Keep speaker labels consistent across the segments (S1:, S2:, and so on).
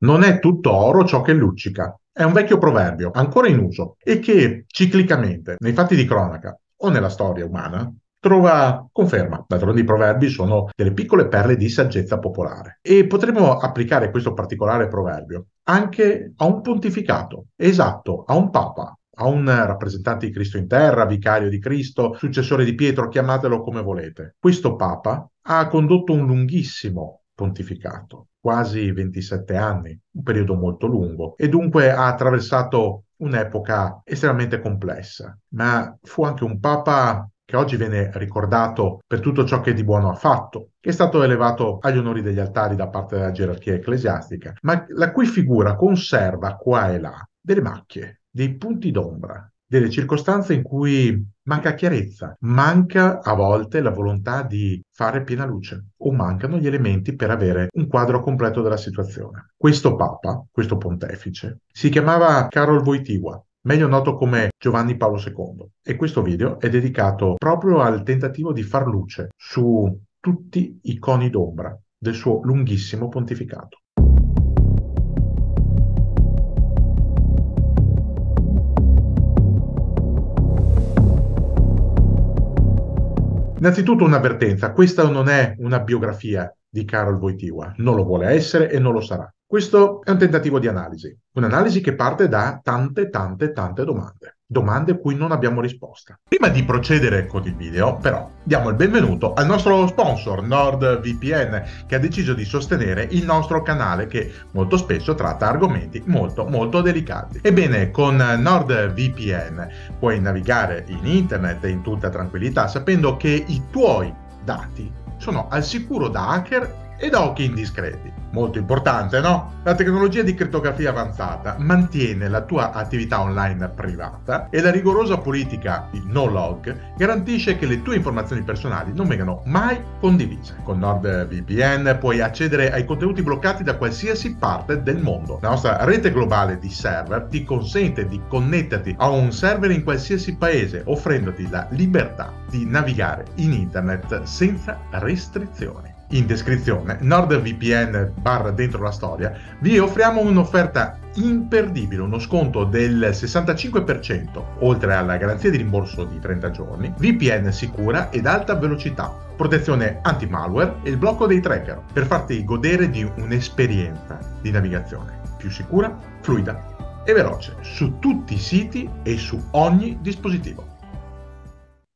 S1: Non è tutto oro ciò che luccica. È un vecchio proverbio, ancora in uso, e che ciclicamente, nei fatti di cronaca o nella storia umana, trova conferma. D'altronde i proverbi sono delle piccole perle di saggezza popolare. E potremmo applicare questo particolare proverbio anche a un pontificato, esatto, a un papa, a un rappresentante di Cristo in terra, vicario di Cristo, successore di Pietro, chiamatelo come volete. Questo Papa ha condotto un lunghissimo pontificato quasi 27 anni, un periodo molto lungo, e dunque ha attraversato un'epoca estremamente complessa, ma fu anche un papa che oggi viene ricordato per tutto ciò che di buono ha fatto, che è stato elevato agli onori degli altari da parte della gerarchia ecclesiastica, ma la cui figura conserva qua e là delle macchie, dei punti d'ombra, delle circostanze in cui manca chiarezza, manca a volte la volontà di fare piena luce o mancano gli elementi per avere un quadro completo della situazione. Questo Papa, questo pontefice, si chiamava Karol Wojtyła, meglio noto come Giovanni Paolo II, e questo video è dedicato proprio al tentativo di far luce su tutti i coni d'ombra del suo lunghissimo pontificato. Innanzitutto un'avvertenza, questa non è una biografia di Carol Wojtyła, non lo vuole essere e non lo sarà. Questo è un tentativo di analisi, un'analisi che parte da tante, tante, tante domande domande a cui non abbiamo risposta. Prima di procedere con il video, però, diamo il benvenuto al nostro sponsor NordVPN che ha deciso di sostenere il nostro canale che molto spesso tratta argomenti molto molto delicati. Ebbene, con NordVPN puoi navigare in internet in tutta tranquillità sapendo che i tuoi dati sono al sicuro da hacker ed occhi indiscreti. Molto importante, no? La tecnologia di criptografia avanzata mantiene la tua attività online privata e la rigorosa politica di no log garantisce che le tue informazioni personali non vengano mai condivise. Con NordVPN puoi accedere ai contenuti bloccati da qualsiasi parte del mondo. La nostra rete globale di server ti consente di connetterti a un server in qualsiasi paese, offrendoti la libertà di navigare in internet senza restrizioni in descrizione NordVPN barra dentro la storia, vi offriamo un'offerta imperdibile, uno sconto del 65%, oltre alla garanzia di rimborso di 30 giorni, VPN sicura ed alta velocità, protezione anti-malware e il blocco dei tracker, per farti godere di un'esperienza di navigazione più sicura, fluida e veloce su tutti i siti e su ogni dispositivo.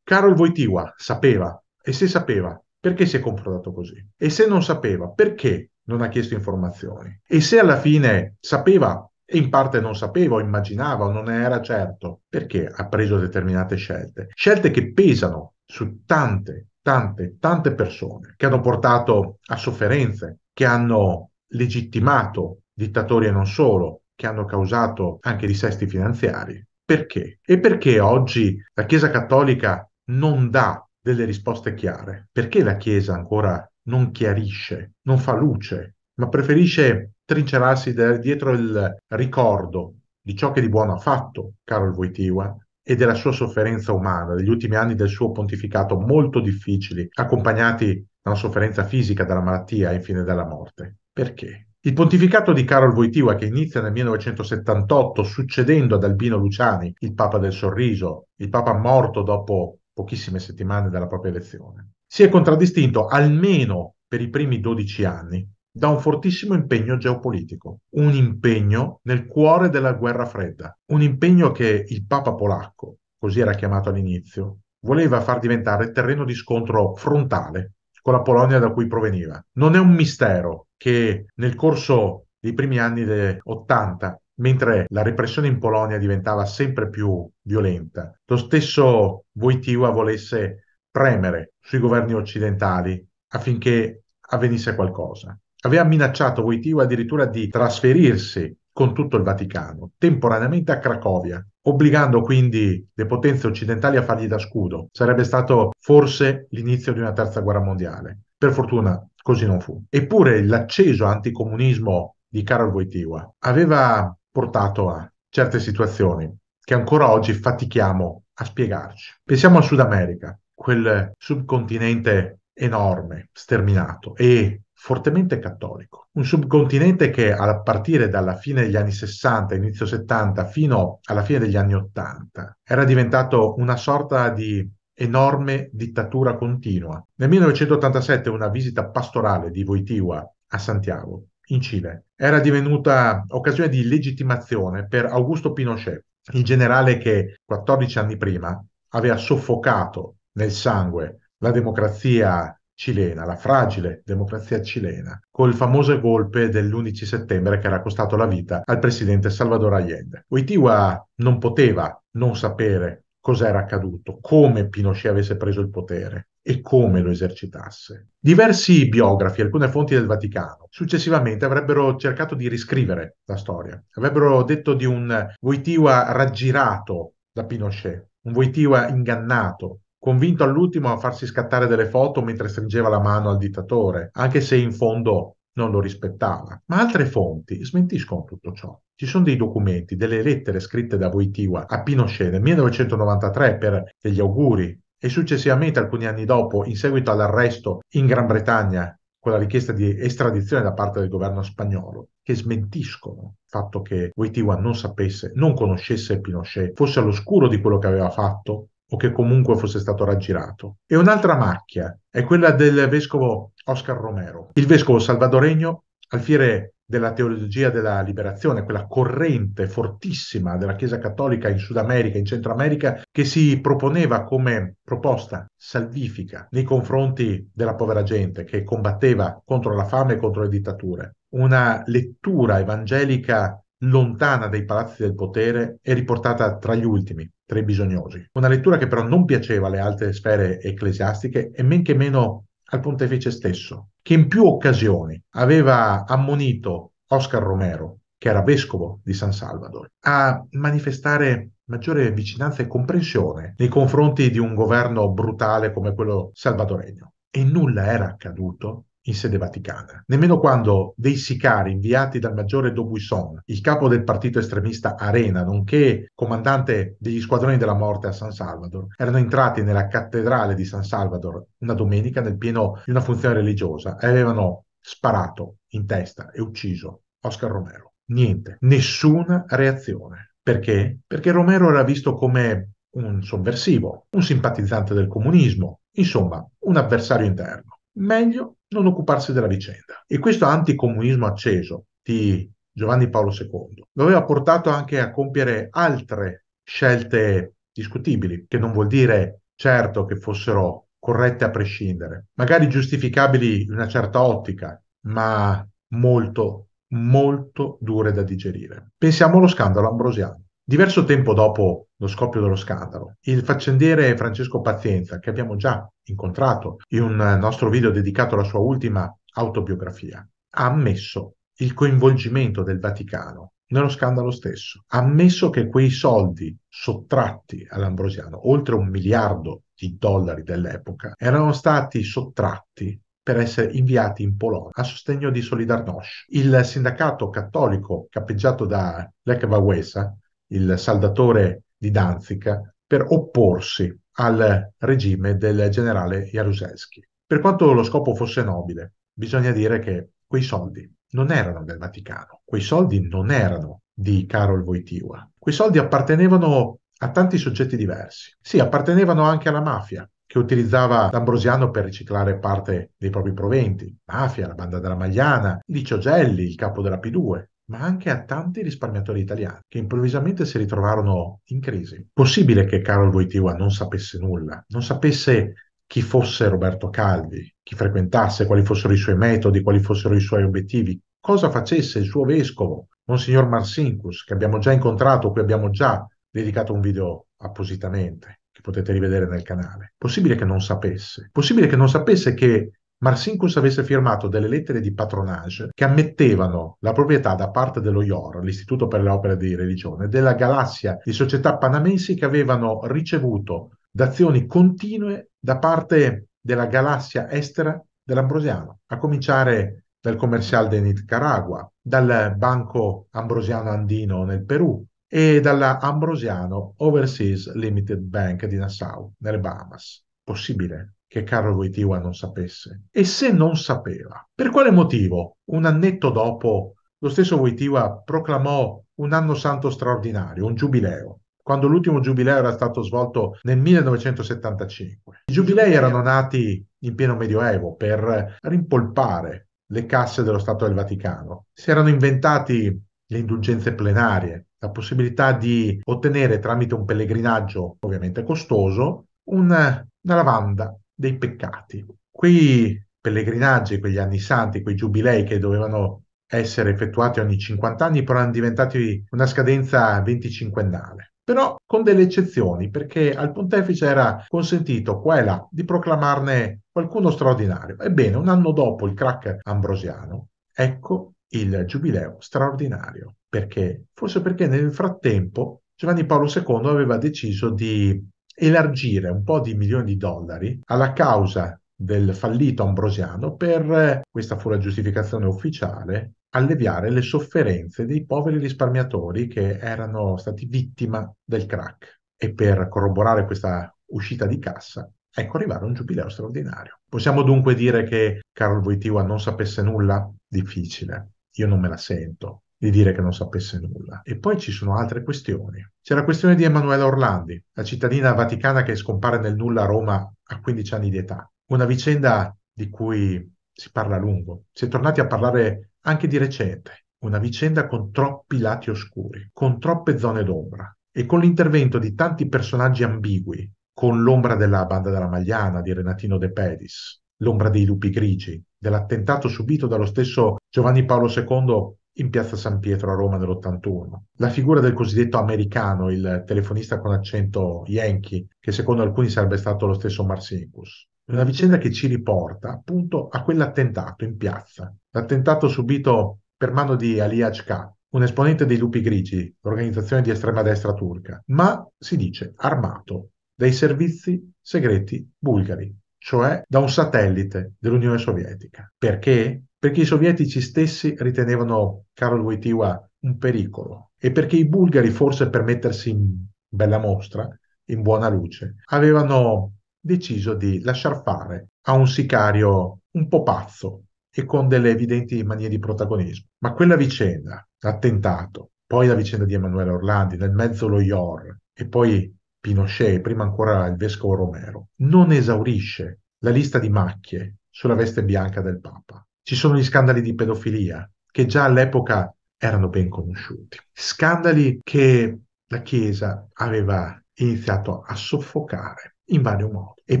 S1: Carol Wojtyła sapeva, e se sapeva perché si è comportato così? E se non sapeva, perché non ha chiesto informazioni? E se alla fine sapeva e in parte non sapeva o immaginava o non era certo, perché ha preso determinate scelte? Scelte che pesano su tante, tante, tante persone, che hanno portato a sofferenze, che hanno legittimato dittatori e non solo, che hanno causato anche dissesti finanziari. Perché? E perché oggi la Chiesa Cattolica non dà delle risposte chiare. Perché la Chiesa ancora non chiarisce, non fa luce, ma preferisce trincerarsi dietro il ricordo di ciò che di buono ha fatto Karol Wojtyła e della sua sofferenza umana, degli ultimi anni del suo pontificato molto difficili, accompagnati dalla sofferenza fisica, dalla malattia e infine dalla morte. Perché? Il pontificato di Karol Wojtyła, che inizia nel 1978 succedendo ad Albino Luciani, il Papa del Sorriso, il Papa morto dopo pochissime settimane dalla propria elezione, si è contraddistinto almeno per i primi 12 anni da un fortissimo impegno geopolitico, un impegno nel cuore della guerra fredda, un impegno che il Papa polacco, così era chiamato all'inizio, voleva far diventare terreno di scontro frontale con la Polonia da cui proveniva. Non è un mistero che nel corso dei primi anni 80 Mentre la repressione in Polonia diventava sempre più violenta, lo stesso Wojtyła volesse premere sui governi occidentali affinché avvenisse qualcosa. Aveva minacciato Wojtyła addirittura di trasferirsi con tutto il Vaticano, temporaneamente a Cracovia, obbligando quindi le potenze occidentali a fargli da scudo. Sarebbe stato forse l'inizio di una terza guerra mondiale. Per fortuna così non fu. Eppure l'acceso anticomunismo di Karol Wojtyła aveva portato a certe situazioni che ancora oggi fatichiamo a spiegarci. Pensiamo al Sud America, quel subcontinente enorme, sterminato e fortemente cattolico. Un subcontinente che a partire dalla fine degli anni 60, inizio 70, fino alla fine degli anni 80, era diventato una sorta di enorme dittatura continua. Nel 1987 una visita pastorale di Voitiva a Santiago in Cile. Era divenuta occasione di legittimazione per Augusto Pinochet, il generale che 14 anni prima aveva soffocato nel sangue la democrazia cilena, la fragile democrazia cilena, col famoso golpe dell'11 settembre che era costato la vita al presidente Salvador Allende. Wojtyła non poteva non sapere cosa era accaduto, come Pinochet avesse preso il potere, e come lo esercitasse. Diversi biografi, alcune fonti del Vaticano, successivamente avrebbero cercato di riscrivere la storia, avrebbero detto di un Wojtyła raggirato da Pinochet, un Wojtyła ingannato, convinto all'ultimo a farsi scattare delle foto mentre stringeva la mano al dittatore, anche se in fondo non lo rispettava. Ma altre fonti smentiscono tutto ciò. Ci sono dei documenti, delle lettere scritte da Wojtyła a Pinochet nel 1993 per degli auguri e successivamente, alcuni anni dopo, in seguito all'arresto in Gran Bretagna con la richiesta di estradizione da parte del governo spagnolo, che smentiscono il fatto che Wojtyła non sapesse, non conoscesse Pinochet, fosse all'oscuro di quello che aveva fatto o che comunque fosse stato raggirato. E un'altra macchia è quella del vescovo Oscar Romero, il vescovo salvadoregno Alfiere della teologia della liberazione, quella corrente fortissima della Chiesa Cattolica in Sud America, in Centro America, che si proponeva come proposta salvifica nei confronti della povera gente che combatteva contro la fame e contro le dittature. Una lettura evangelica lontana dai palazzi del potere e riportata tra gli ultimi, tra i bisognosi. Una lettura che però non piaceva alle alte sfere ecclesiastiche e men che meno al pontefice stesso, che in più occasioni aveva ammonito Oscar Romero, che era vescovo di San Salvador, a manifestare maggiore vicinanza e comprensione nei confronti di un governo brutale come quello salvadoregno. E nulla era accaduto in sede vaticana, nemmeno quando dei sicari inviati dal maggiore Dobuisson, il capo del partito estremista Arena, nonché comandante degli squadroni della morte a San Salvador, erano entrati nella cattedrale di San Salvador una domenica nel pieno di una funzione religiosa e avevano sparato in testa e ucciso Oscar Romero. Niente, nessuna reazione. Perché? Perché Romero era visto come un sovversivo, un simpatizzante del comunismo, insomma, un avversario interno meglio non occuparsi della vicenda. E questo anticomunismo acceso di Giovanni Paolo II lo aveva portato anche a compiere altre scelte discutibili, che non vuol dire certo che fossero corrette a prescindere, magari giustificabili in una certa ottica, ma molto, molto dure da digerire. Pensiamo allo scandalo ambrosiano. Diverso tempo dopo lo scoppio dello scandalo, il faccendiere Francesco Pazienza, che abbiamo già incontrato in un nostro video dedicato alla sua ultima autobiografia, ha ammesso il coinvolgimento del Vaticano nello scandalo stesso. Ha ammesso che quei soldi sottratti all'Ambrosiano, oltre un miliardo di dollari dell'epoca, erano stati sottratti per essere inviati in Polonia a sostegno di Solidarnosc, il sindacato cattolico cappeggiato da Lech Wałęsa, il saldatore di Danzica, per opporsi al regime del generale Jaruzelski. Per quanto lo scopo fosse nobile, bisogna dire che quei soldi non erano del Vaticano, quei soldi non erano di Karol Wojtyła, quei soldi appartenevano a tanti soggetti diversi. Sì, appartenevano anche alla mafia, che utilizzava l'Ambrosiano per riciclare parte dei propri proventi. Mafia, la banda della Magliana, Licio Gelli, il capo della P2 ma anche a tanti risparmiatori italiani che improvvisamente si ritrovarono in crisi. Possibile che Carol Wojtyła non sapesse nulla, non sapesse chi fosse Roberto Calvi, chi frequentasse, quali fossero i suoi metodi, quali fossero i suoi obiettivi, cosa facesse il suo vescovo, Monsignor Marsinkus, che abbiamo già incontrato, cui abbiamo già dedicato un video appositamente, che potete rivedere nel canale. Possibile che non sapesse. Possibile che non sapesse che Marsinkus avesse firmato delle lettere di patronage che ammettevano la proprietà da parte dello IOR, l'Istituto per le Opere di Religione, della galassia di società panamensi che avevano ricevuto d'azioni continue da parte della galassia estera dell'Ambrosiano, a cominciare dal Commercial de Nicaragua, dal Banco Ambrosiano Andino nel Perù e dalla Ambrosiano Overseas Limited Bank di Nassau, nelle Bahamas. Possibile? che Carlo Wojtyła non sapesse. E se non sapeva? Per quale motivo? Un annetto dopo, lo stesso Wojtyła proclamò un anno santo straordinario, un giubileo quando l'ultimo giubileo era stato svolto nel 1975. I giubilei erano nati in pieno medioevo per rimpolpare le casse dello Stato del Vaticano. Si erano inventati le indulgenze plenarie, la possibilità di ottenere tramite un pellegrinaggio ovviamente costoso una, una lavanda dei peccati. Quei pellegrinaggi, quegli anni santi, quei giubilei che dovevano essere effettuati ogni 50 anni, però hanno diventati una scadenza 25ennale però con delle eccezioni, perché al pontefice era consentito qua e là di proclamarne qualcuno straordinario. Ebbene, un anno dopo il crack ambrosiano, ecco il giubileo straordinario, perché forse perché nel frattempo Giovanni Paolo II aveva deciso di elargire un po' di milioni di dollari alla causa del fallito Ambrosiano per, eh, questa fu la giustificazione ufficiale, alleviare le sofferenze dei poveri risparmiatori che erano stati vittima del crack. E per corroborare questa uscita di cassa, ecco arrivare un giubileo straordinario. Possiamo dunque dire che Carol Wojtyła non sapesse nulla? Difficile. Io non me la sento di dire che non sapesse nulla. E poi ci sono altre questioni. C'è la questione di Emanuela Orlandi, la cittadina vaticana che scompare nel nulla a Roma a 15 anni di età. Una vicenda di cui si parla a lungo. Si è tornati a parlare anche di recente. Una vicenda con troppi lati oscuri, con troppe zone d'ombra e con l'intervento di tanti personaggi ambigui, con l'ombra della banda della Magliana di Renatino De Pedis, l'ombra dei lupi grigi, dell'attentato subito dallo stesso Giovanni Paolo II in piazza San Pietro a Roma nell'81. La figura del cosiddetto americano, il telefonista con accento yankee, che secondo alcuni sarebbe stato lo stesso Marsinkus. Una vicenda che ci riporta appunto a quell'attentato in piazza, l'attentato subito per mano di Ali Hk, un esponente dei Lupi Grigi, organizzazione di estrema destra turca, ma si dice armato dai servizi segreti bulgari, cioè da un satellite dell'Unione Sovietica. Perché? perché i sovietici stessi ritenevano Karol Wojtyła un pericolo e perché i bulgari, forse per mettersi in bella mostra, in buona luce, avevano deciso di lasciar fare a un sicario un po' pazzo e con delle evidenti manie di protagonismo. Ma quella vicenda, l'attentato, poi la vicenda di Emanuele Orlandi, nel mezzo lo IOR e poi Pinochet, prima ancora il vescovo Romero, non esaurisce la lista di macchie sulla veste bianca del Papa. Ci sono gli scandali di pedofilia, che già all'epoca erano ben conosciuti. Scandali che la Chiesa aveva iniziato a soffocare in vario modo. E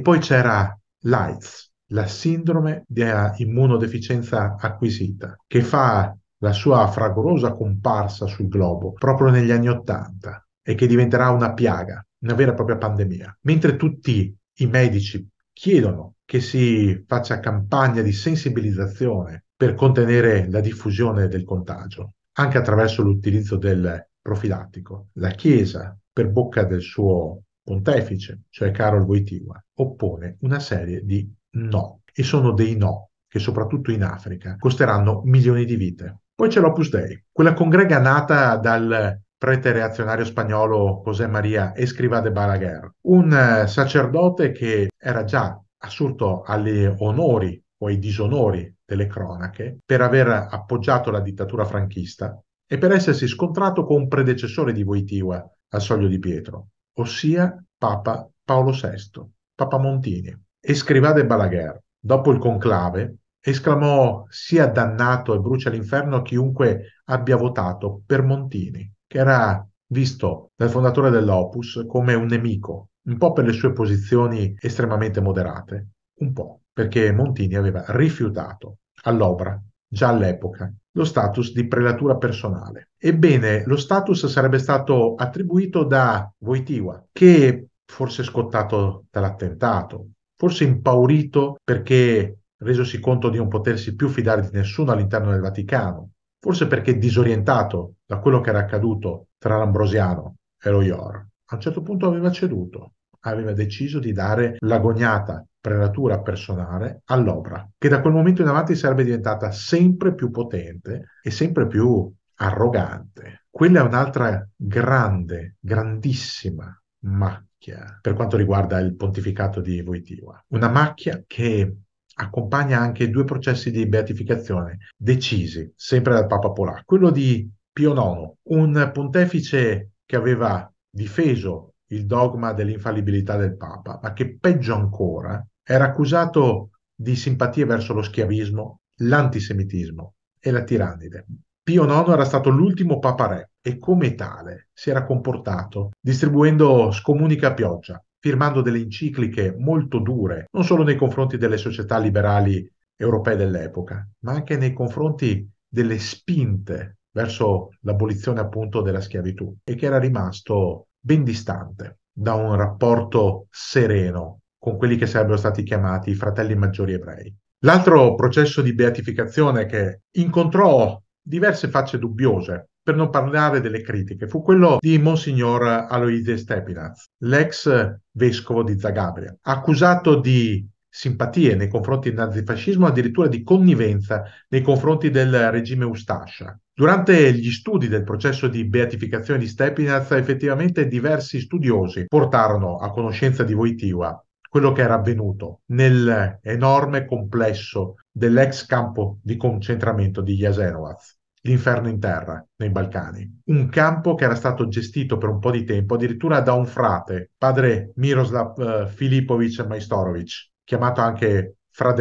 S1: poi c'era l'AIDS, la sindrome della immunodeficienza acquisita, che fa la sua fragorosa comparsa sul globo proprio negli anni Ottanta e che diventerà una piaga, una vera e propria pandemia. Mentre tutti i medici chiedono che si faccia campagna di sensibilizzazione per contenere la diffusione del contagio, anche attraverso l'utilizzo del profilattico. La Chiesa, per bocca del suo pontefice, cioè Carol Wojtyła, oppone una serie di no, e sono dei no che soprattutto in Africa costeranno milioni di vite. Poi c'è l'Opus Dei, quella congrega nata dal prete reazionario spagnolo José María Escrivá de Balaguer, un eh, sacerdote che era già assurto agli onori o ai disonori delle cronache per aver appoggiato la dittatura franchista e per essersi scontrato con un predecessore di Voitiva al soglio di Pietro, ossia Papa Paolo VI, Papa Montini. E Scrivade Balaguer, dopo il conclave, esclamò sia dannato e brucia l'inferno chiunque abbia votato per Montini, che era visto dal fondatore dell'Opus come un nemico un po' per le sue posizioni estremamente moderate, un po' perché Montini aveva rifiutato all'Obra, già all'epoca, lo status di prelatura personale. Ebbene, lo status sarebbe stato attribuito da Voitiva, che forse scottato dall'attentato, forse impaurito perché resosi conto di non potersi più fidare di nessuno all'interno del Vaticano, forse perché disorientato da quello che era accaduto tra l'Ambrosiano e lo Ior. A un certo punto aveva ceduto, aveva deciso di dare l'agognata prelatura personale all'opera, che da quel momento in avanti sarebbe diventata sempre più potente e sempre più arrogante. Quella è un'altra grande, grandissima macchia per quanto riguarda il pontificato di Voitiva. Una macchia che accompagna anche due processi di beatificazione decisi sempre dal Papa Polacco, quello di Pio IX, un pontefice che aveva difeso il dogma dell'infallibilità del Papa, ma che peggio ancora era accusato di simpatie verso lo schiavismo, l'antisemitismo e la tirannide. Pio IX era stato l'ultimo Papa Re e come tale si era comportato distribuendo scomunica a pioggia, firmando delle encicliche molto dure, non solo nei confronti delle società liberali europee dell'epoca, ma anche nei confronti delle spinte verso l'abolizione appunto della schiavitù e che era rimasto ben distante da un rapporto sereno con quelli che sarebbero stati chiamati i fratelli maggiori ebrei. L'altro processo di beatificazione che incontrò diverse facce dubbiose, per non parlare delle critiche, fu quello di Monsignor Aloisio Stepinaz, l'ex vescovo di Zagabria, accusato di simpatie nei confronti del nazifascismo, addirittura di connivenza nei confronti del regime Ustascia, Durante gli studi del processo di beatificazione di Stepinaz, effettivamente diversi studiosi portarono a conoscenza di Voitiva quello che era avvenuto nell'enorme complesso dell'ex campo di concentramento di Jasenovac l'inferno in terra nei Balcani. Un campo che era stato gestito per un po' di tempo addirittura da un frate, padre Miroslav eh, Filipovic Majstorovic, chiamato anche Fra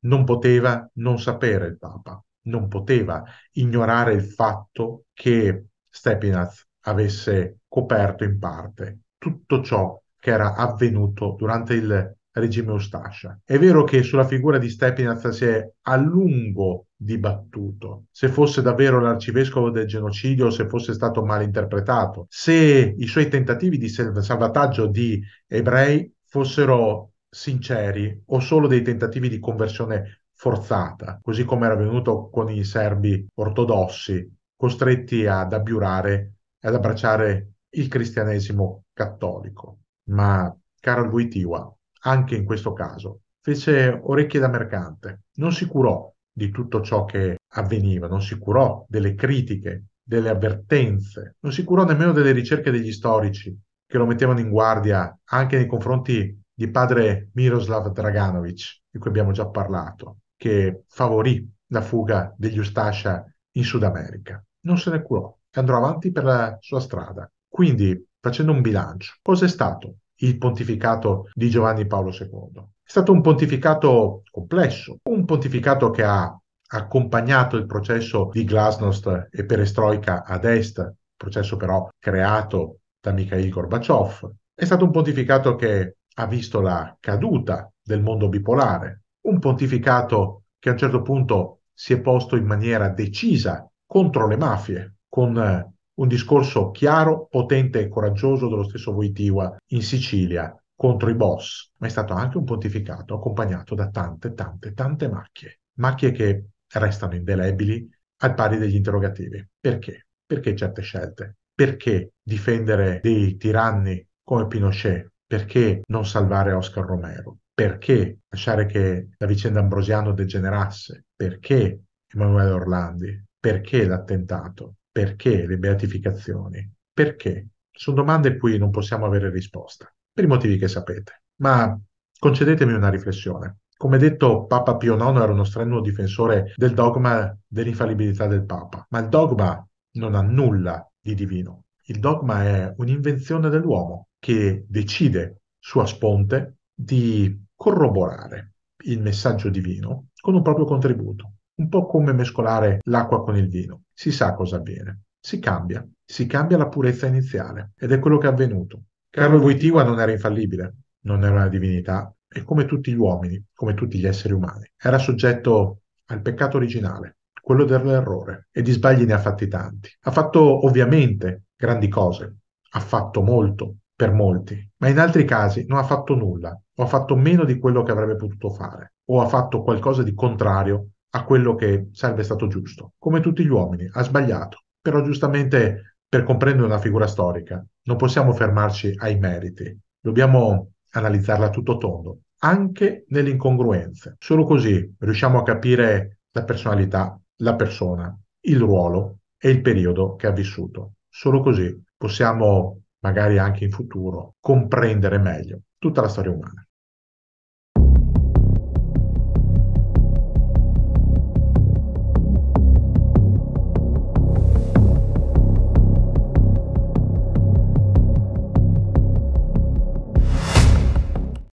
S1: Non poteva non sapere il Papa non poteva ignorare il fatto che Stepinaz avesse coperto in parte tutto ciò che era avvenuto durante il regime Ustascia. È vero che sulla figura di Stepinaz si è a lungo dibattuto se fosse davvero l'arcivescovo del genocidio o se fosse stato mal interpretato, se i suoi tentativi di salvataggio di ebrei fossero sinceri o solo dei tentativi di conversione forzata, così come era avvenuto con i serbi ortodossi costretti ad abbiurare e ad abbracciare il cristianesimo cattolico. Ma Karol Wojtyła, anche in questo caso, fece orecchie da mercante, non si curò di tutto ciò che avveniva, non si curò delle critiche, delle avvertenze, non si curò nemmeno delle ricerche degli storici che lo mettevano in guardia anche nei confronti di padre Miroslav Draganovic, di cui abbiamo già parlato che favorì la fuga degli Ustascia in Sud America. Non se ne curò, andrò avanti per la sua strada. Quindi, facendo un bilancio, cos'è stato il pontificato di Giovanni Paolo II? È stato un pontificato complesso, un pontificato che ha accompagnato il processo di glasnost e Perestroika ad est, processo però creato da Mikhail Gorbaciov. È stato un pontificato che ha visto la caduta del mondo bipolare, un pontificato che a un certo punto si è posto in maniera decisa contro le mafie, con eh, un discorso chiaro, potente e coraggioso dello stesso Voitiva in Sicilia contro i boss, ma è stato anche un pontificato accompagnato da tante, tante, tante macchie, macchie che restano indelebili al pari degli interrogativi. Perché? Perché certe scelte? Perché difendere dei tiranni come Pinochet? Perché non salvare Oscar Romero? perché lasciare che la vicenda ambrosiano degenerasse, perché Emanuele Orlandi, perché l'attentato, perché le beatificazioni, perché? Sono domande cui non possiamo avere risposta, per i motivi che sapete. Ma concedetemi una riflessione. Come detto, Papa Pio IX era uno strenuo difensore del dogma dell'infallibilità del Papa, ma il dogma non ha nulla di divino. Il dogma è un'invenzione dell'uomo che decide sua sponte di corroborare il messaggio divino con un proprio contributo, un po' come mescolare l'acqua con il vino. Si sa cosa avviene, si cambia, si cambia la purezza iniziale ed è quello che è avvenuto. Carlo Voitiva non era infallibile, non era una divinità e come tutti gli uomini, come tutti gli esseri umani, era soggetto al peccato originale, quello dell'errore e di sbagli ne ha fatti tanti. Ha fatto ovviamente grandi cose, ha fatto molto, per molti, ma in altri casi non ha fatto nulla o ha fatto meno di quello che avrebbe potuto fare o ha fatto qualcosa di contrario a quello che sarebbe stato giusto. Come tutti gli uomini, ha sbagliato, però giustamente per comprendere una figura storica non possiamo fermarci ai meriti, dobbiamo analizzarla tutto tondo, anche nelle incongruenze. Solo così riusciamo a capire la personalità, la persona, il ruolo e il periodo che ha vissuto. Solo così possiamo magari anche in futuro, comprendere meglio tutta la storia umana.